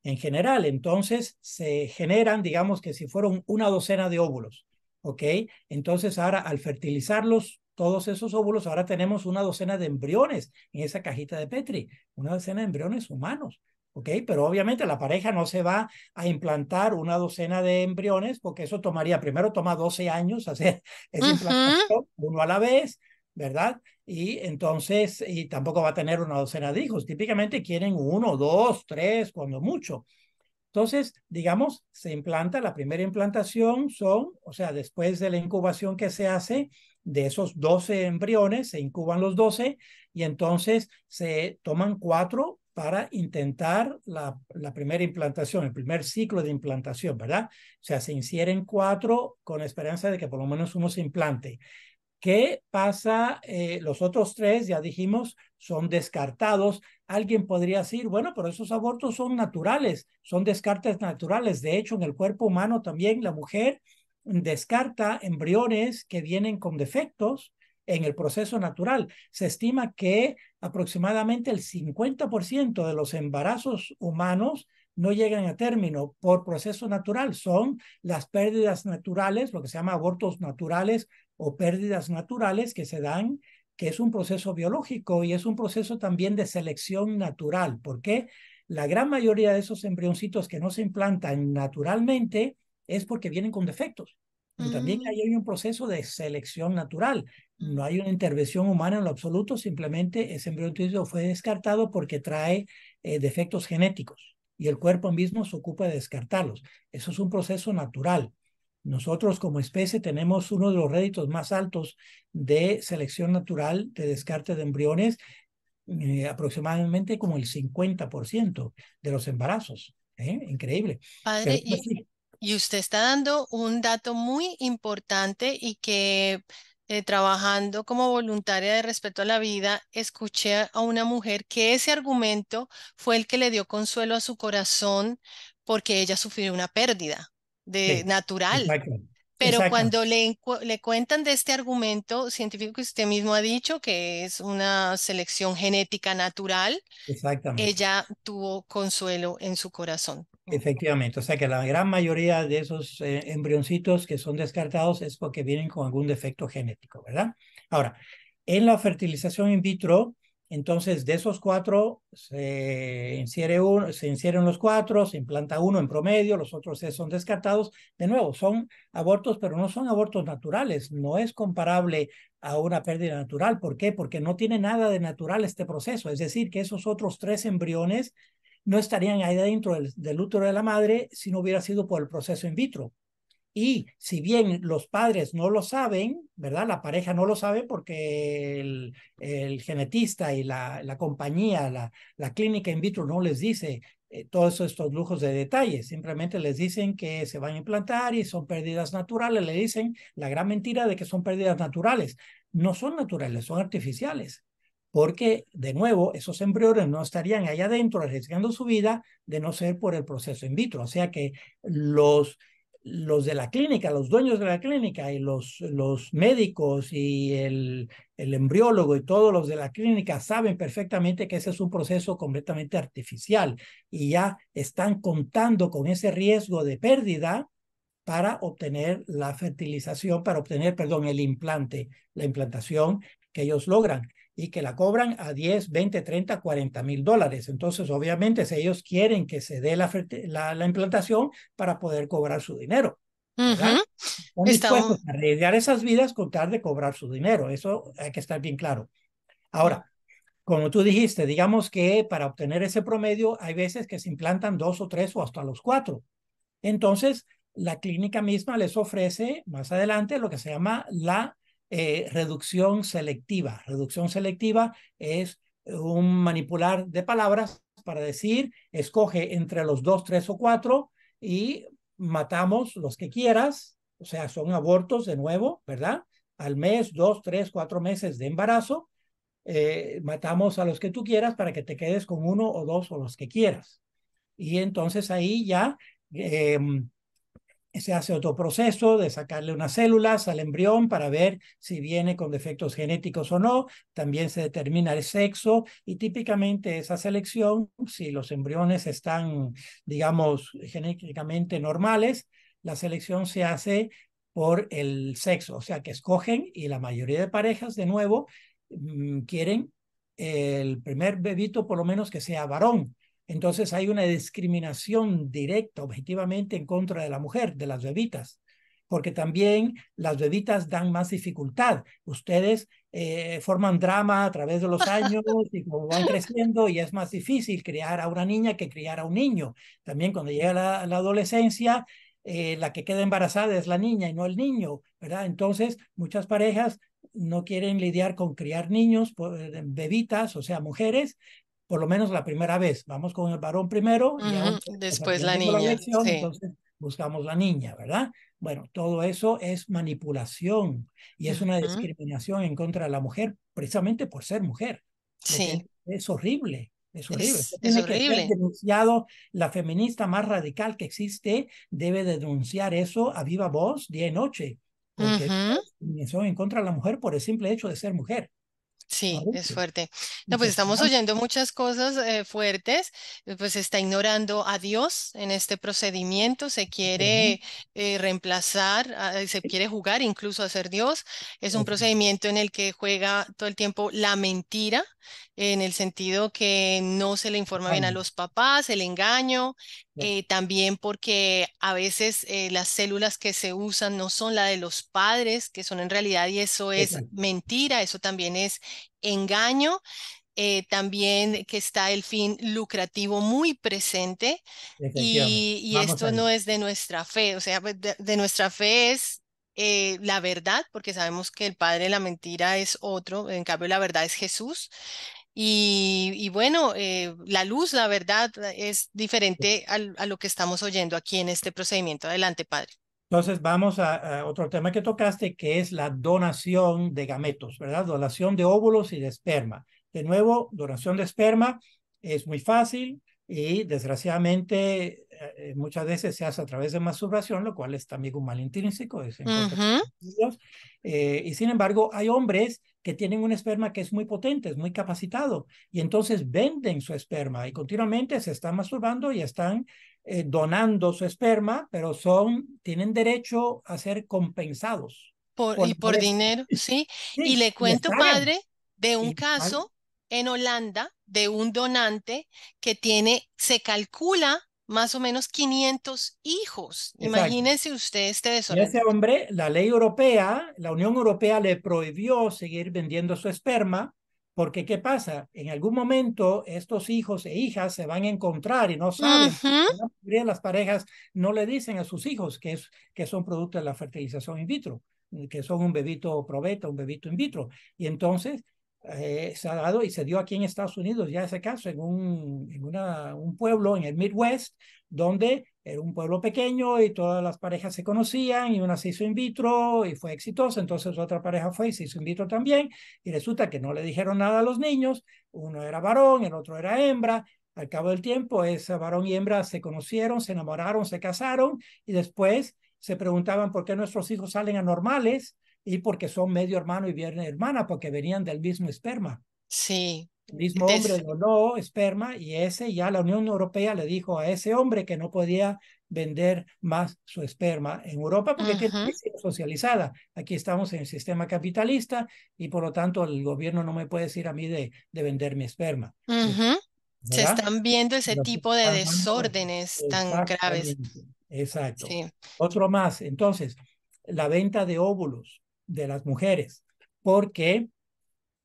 en general. Entonces se generan, digamos que si fueron una docena de óvulos, ¿ok? Entonces ahora al fertilizarlos, todos esos óvulos, ahora tenemos una docena de embriones en esa cajita de Petri, una docena de embriones humanos. ¿ok? Pero obviamente la pareja no se va a implantar una docena de embriones porque eso tomaría, primero toma 12 años hacer esa uno a la vez, ¿verdad? Y entonces, y tampoco va a tener una docena de hijos. Típicamente quieren uno, dos, tres, cuando mucho. Entonces, digamos, se implanta, la primera implantación son, o sea, después de la incubación que se hace de esos 12 embriones, se incuban los 12 y entonces se toman cuatro para intentar la, primera implantación, el primer ciclo de implantación, ¿verdad? O sea, se insieren cuatro con esperanza de que por lo menos uno se implante. ¿Qué pasa? Eh, los otros tres, ya dijimos, son descartados. Alguien podría decir, bueno, pero esos abortos son naturales, son descartes naturales. De hecho, en el cuerpo humano también la mujer descarta embriones que vienen con defectos en el proceso natural. Se estima que aproximadamente el 50% de los embarazos humanos no llegan a término por proceso natural, son las pérdidas naturales, lo que se llama abortos naturales o pérdidas naturales que se dan, que es un proceso biológico y es un proceso también de selección natural, porque la gran mayoría de esos embrioncitos que no se implantan naturalmente es porque vienen con defectos. también mm. hay un proceso de selección natural. Mm. No hay una intervención humana en lo absoluto, simplemente ese embrioncito fue descartado porque trae eh, defectos genéticos y el cuerpo mismo se ocupa de descartarlos. Eso es un proceso natural. Nosotros como especie tenemos uno de los réditos más altos de selección natural de descarte de embriones, eh, aproximadamente como el 50% de los embarazos. ¿eh? Increíble. Padre, y, usted está dando un dato muy importante y que eh, trabajando como voluntaria de respeto a la vida, escuché a una mujer que ese argumento fue el que le dio consuelo a su corazón porque ella sufrió una pérdida de natural. Pero cuando le, cuentan de este argumento científico que usted mismo ha dicho, que es una selección genética natural, ella tuvo consuelo en su corazón. Efectivamente, o sea que la gran mayoría de esos eh, embrioncitos que son descartados es porque vienen con algún defecto genético, ¿verdad? Ahora, en la fertilización in vitro, entonces, de esos cuatro, se, insieren los cuatro, se implanta uno en promedio, los otros seis son descartados. De nuevo, son abortos, pero no son abortos naturales. No es comparable a una pérdida natural. ¿Por qué? Porque no tiene nada de natural este proceso. Es decir, que esos otros tres embriones no estarían ahí dentro del útero de la madre si no hubiera sido por el proceso in vitro. Y si bien los padres no lo saben, ¿verdad? La pareja no lo sabe porque el, genetista y la, compañía, la, la, clínica in vitro no les dice eh, todos estos lujos de detalles. Simplemente les dicen que se van a implantar y son pérdidas naturales. Le dicen la gran mentira de que son pérdidas naturales. No son naturales, son artificiales. Porque, de nuevo, esos embriones no estarían allá adentro arriesgando su vida de no ser por el proceso in vitro. O sea que los los de la clínica, los dueños de la clínica y los, los médicos y el, el embriólogo y todos los de la clínica saben perfectamente que ese es un proceso completamente artificial y ya están contando con ese riesgo de pérdida para obtener la fertilización, para obtener, perdón, el implante, la implantación que ellos logran y que la cobran a 10, 20, 30, 40 mil dólares. Entonces, obviamente, si ellos quieren que se dé la, implantación para poder cobrar su dinero. arriesgar esas vidas con tal de cobrar su dinero. Eso hay que estar bien claro. Ahora, como tú dijiste, digamos que para obtener ese promedio hay veces que se implantan dos o tres o hasta los cuatro. Entonces, la clínica misma les ofrece más adelante lo que se llama la eh, reducción selectiva. Reducción selectiva es un manipular de palabras para decir, escoge entre los dos, tres o cuatro y matamos los que quieras, o sea, son abortos de nuevo, ¿verdad? Al mes, dos, tres, cuatro meses de embarazo, eh, matamos a los que tú quieras para que te quedes con uno o dos o los que quieras. Y entonces ahí ya em, se hace otro proceso de sacarle unas células al embrión para ver si viene con defectos genéticos o no. También se determina el sexo y típicamente esa selección, si los embriones están, digamos, genéticamente normales, la selección se hace por el sexo, o sea que escogen y la mayoría de parejas, de nuevo, mm, quieren el primer bebito por lo menos que sea varón entonces hay una discriminación directa, objetivamente, en contra de la mujer, de las bebitas, porque también las bebitas dan más dificultad. Ustedes eh, forman drama a través de los años y como van creciendo y es más difícil criar a una niña que criar a un niño. También cuando llega la, adolescencia, eh, la que queda embarazada es la niña y no el niño, ¿verdad? Entonces, muchas parejas no quieren lidiar con criar niños, eh, bebitas, o sea, mujeres, por lo menos la primera vez. Vamos con el varón primero. y Después la niña. Entonces buscamos la niña, ¿verdad? Bueno, todo eso es manipulación y es una discriminación en contra de la mujer precisamente por ser mujer. Sí. Es horrible. Es horrible. Es, increíble denunciado. La feminista más radical que existe debe denunciar eso a viva voz día y noche. Porque uh es discriminación en contra de la mujer por el simple hecho de ser mujer. Sí, es fuerte. No, pues estamos oyendo muchas cosas eh, fuertes, eh, pues está ignorando a Dios en este procedimiento, se quiere eh, reemplazar, ah, se quiere jugar incluso a ser Dios. Es un procedimiento en el que juega todo el tiempo la mentira, en el sentido que no se le informa bien a los papás, el engaño, también porque a veces las células que se usan no son la de los padres, que son en realidad, y eso es mentira, eso también es engaño, eh, también que está el fin lucrativo muy presente y, esto no es de nuestra fe, o sea, pues, de, nuestra fe es eh, la verdad, porque sabemos que el padre de la mentira es otro, en cambio la verdad es Jesús. Y, bueno, eh, la luz, la verdad, es diferente a lo que estamos oyendo aquí en este procedimiento. Adelante, padre. Entonces vamos a, otro tema que tocaste, que es la donación de gametos, ¿verdad? Donación de óvulos y de esperma. De nuevo, donación de esperma es muy fácil y desgraciadamente eh, eh, muchas veces se hace a través de masturbación, lo cual es también un mal intrínseco. Eh, y sin embargo, hay hombres que tienen un esperma que es muy potente, es muy capacitado, y entonces venden su esperma y continuamente se están masturbando y están eh, donando su esperma, pero son, tienen derecho a ser compensados. Por, y por dinero, ¿sí? Y le cuento, padre, de un caso en Holanda de un donante que tiene, se calcula más o menos 500 hijos. Imagínense usted este Ese hombre, la ley europea, la Unión Europea le prohibió seguir vendiendo su esperma porque ¿qué pasa? En algún momento estos hijos e hijas se van a encontrar y no saben. las parejas no le dicen a sus hijos que, es, que son producto de la fertilización in vitro, mm, que son un bebito probeta, un bebito in vitro. Y entonces eh, se ha dado y se dio aquí en Estados Unidos ya ese caso, en un, en una, un pueblo en el Midwest, donde era un pueblo pequeño y todas las parejas se conocían y una se hizo in vitro y fue exitosa, entonces otra pareja fue y se hizo in vitro también y resulta que no le dijeron nada a los niños, uno era varón, el otro era hembra, al cabo del tiempo ese varón y hembra se conocieron, se enamoraron, se casaron y después se preguntaban por qué nuestros hijos salen anormales y porque son medio hermano y viernes hermana, porque venían del mismo esperma. Sí mismo hombre donó esperma y ese ya la Unión Europea le dijo a ese hombre que no podía vender más su esperma en Europa porque es socializada. Aquí estamos en el sistema capitalista y por lo tanto el gobierno no me puede decir a mí de, de vender mi esperma. Se están viendo ese tipo de desórdenes tan graves. Exacto. Otro más, entonces, la venta de óvulos de las mujeres, porque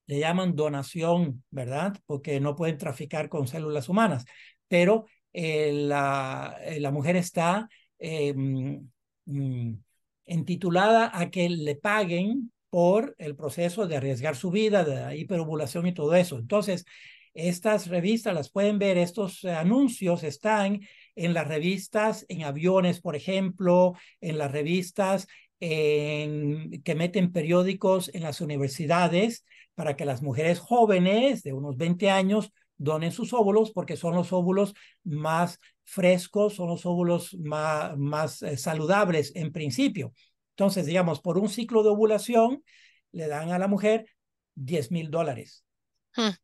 le llaman donación, ¿verdad? Porque no pueden traficar con células humanas, pero eh, eh, la, mujer está eh, mm, mm, entitulada a que le paguen por el proceso de arriesgar su vida, de la hiperovulación y todo eso. Entonces, estas revistas las pueden ver, estos anuncios están en las revistas, en aviones, por ejemplo, en las revistas, que meten periódicos en las universidades para que las mujeres jóvenes de unos 20 años donen sus óvulos porque son los óvulos más frescos, son los óvulos más, más eh, saludables en principio. Entonces, digamos, por un ciclo de ovulación le dan a la mujer 10 mil dólares. Hmm.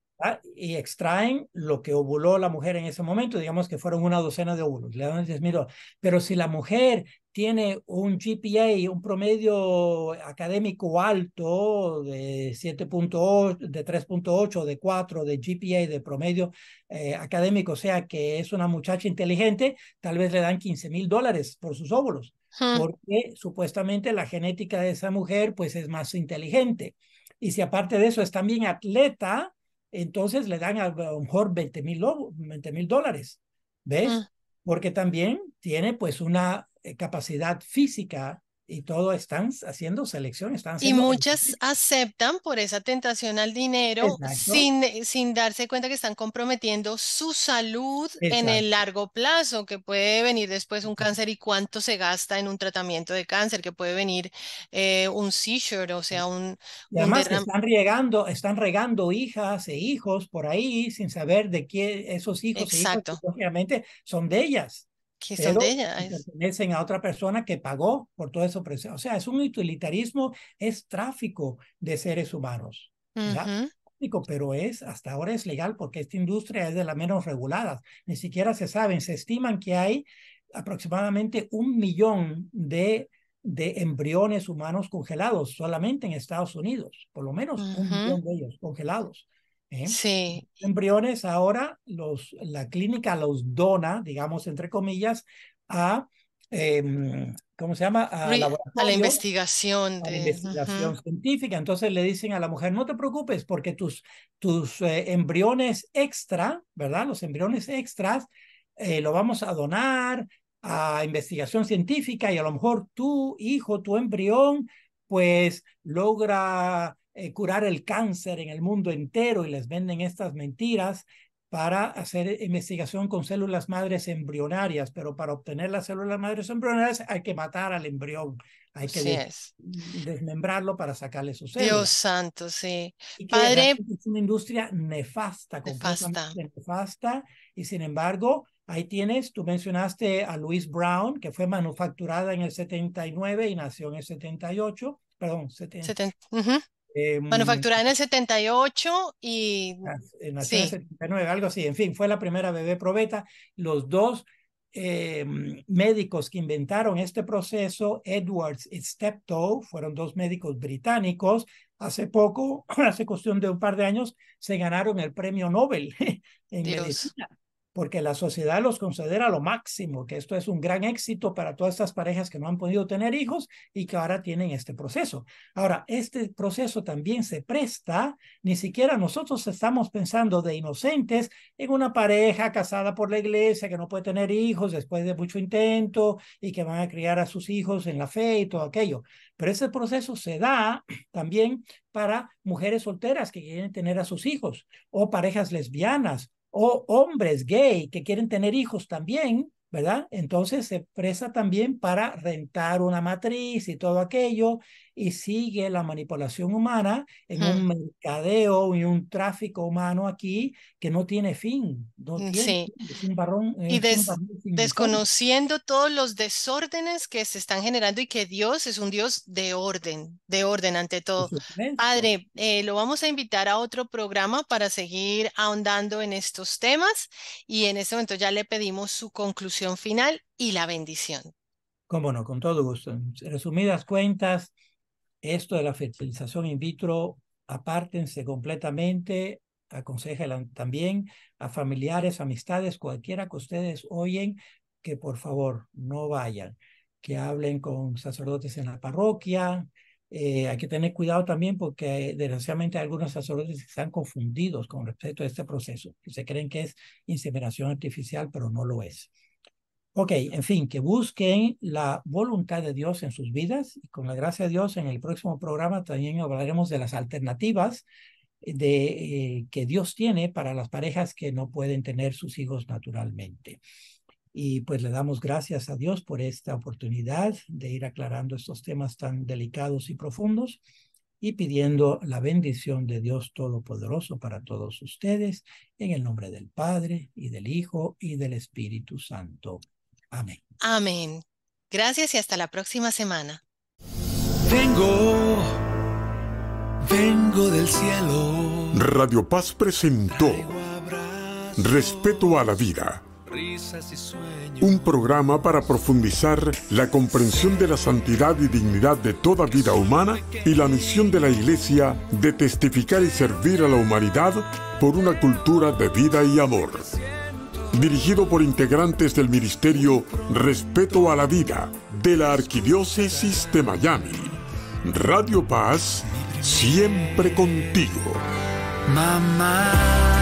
Y extraen lo que ovuló la mujer en ese momento, digamos que fueron una docena de óvulos, le dan 10 mil dólares. Pero si la mujer tiene un GPA, un promedio académico alto de 7.8, de 3.8, de 4, de GPA, de promedio eh, académico, o sea que es una muchacha inteligente, tal vez le dan 15 mil dólares por sus óvulos, porque supuestamente la genética de esa mujer pues es más inteligente. Y si aparte de eso es también atleta, entonces le dan a lo mejor 20 mil dólares, ¿ves? Mm porque también tiene pues una eh, capacidad física y todo están haciendo selección. Están y muchas aceptan por esa tentación al dinero sin, eh, sin darse cuenta que están comprometiendo su salud en el largo plazo, que puede venir después un cáncer y cuánto se gasta en un tratamiento de cáncer, que puede venir eh, un seizure, o sea, un... además están, regando, están regando hijas e hijos por ahí sin saber de qué esos hijos. E Exacto. son de ellas que son de Pertenecen a otra persona que pagó por todo eso. O sea, es un utilitarismo, es tráfico de seres humanos. Pero es, hasta ahora es legal porque esta industria es de las menos reguladas. Ni siquiera se saben, se estiman que hay aproximadamente un millón de, de embriones humanos congelados solamente en Estados Unidos, por lo menos un millón de ellos congelados. ¿eh? Sí. Los embriones ahora los, la clínica los dona, digamos, entre comillas, a, em, ¿cómo se llama? A, la investigación. A la investigación científica. Entonces le dicen a la mujer, no te preocupes porque tus, tus eh, embriones extra, ¿verdad? Los embriones extras eh, lo vamos a donar a investigación científica y a lo mejor tu hijo, tu embrión, pues logra eh, curar el cáncer en el mundo entero y les venden estas mentiras para hacer eh, investigación con células madres embrionarias, pero para obtener las células madres embrionarias hay que matar al embrión, hay que desmembrarlo para sacarle sus células. Dios santo, sí. Padre, es una industria nefasta, nefasta. nefasta, y sin embargo, ahí tienes, tú mencionaste a Louise Brown, que fue manufacturada en el 79 y nació en el 78, perdón, 70. 70. Em, Manufacturada en el 78 y... Ah, eh, en el 79, algo así. En fin, fue la primera bebé probeta. Los dos em, médicos que inventaron este proceso, Edwards y Steptoe, fueron dos médicos británicos. Hace poco, hace cuestión de un par de años, se ganaron el premio Nobel en medicina porque la sociedad los considera lo máximo, que esto es un gran éxito para todas estas parejas que no han podido tener hijos y que ahora tienen este proceso. Ahora, este proceso también se presta, ni siquiera nosotros estamos pensando de inocentes en una pareja casada por la iglesia que no puede tener hijos después de mucho intento y que van a criar a sus hijos en la fe y todo aquello. Pero ese proceso se da también para mujeres solteras que quieren tener a sus hijos o parejas lesbianas o hombres gay que quieren tener hijos también, ¿verdad? Entonces se presta también para rentar una matriz y todo aquello, y sigue la manipulación humana en un mercadeo y un tráfico humano aquí que no tiene fin. Mm, es un y desconociendo todos los desórdenes que se están generando y que Dios es un Dios de orden, de orden ante todo. Padre, eh, lo vamos a invitar a otro programa para seguir ahondando en estos temas y en este momento ya le pedimos su conclusión final y la bendición. Cómo no, con todo gusto. En resumidas cuentas, esto de la fertilización in vitro, apártense completamente, aconsejan también a familiares, amistades, cualquiera que ustedes oyen, que por favor no vayan, que hablen con sacerdotes en la parroquia. Eh, hay que tener cuidado también porque desgraciadamente algunos sacerdotes están confundidos con respecto a este proceso, que se creen que es inseminación artificial, pero no lo es. Ok, en fin, que busquen la voluntad de Dios en sus vidas y con la gracia de Dios en el próximo programa también hablaremos de las alternativas eh, de, eh, que Dios tiene para las parejas que no pueden tener sus hijos naturalmente. Y pues le damos gracias a Dios por esta oportunidad de ir aclarando estos temas tan delicados y profundos y pidiendo la bendición de Dios Todopoderoso para todos ustedes, en el nombre del Padre y del Hijo y del Espíritu Santo. Amén. Gracias y hasta la próxima semana. Vengo, vengo del cielo. Radio Paz presentó Respeto a la vida. Un programa para profundizar la comprensión de la santidad y dignidad de toda vida humana y la misión de la Iglesia de testificar y servir a la humanidad por una cultura de vida y amor dirigido por integrantes del Ministerio Respeto a la Vida de la Arquidiócesis de Miami. Radio Paz, siempre contigo. Mamá.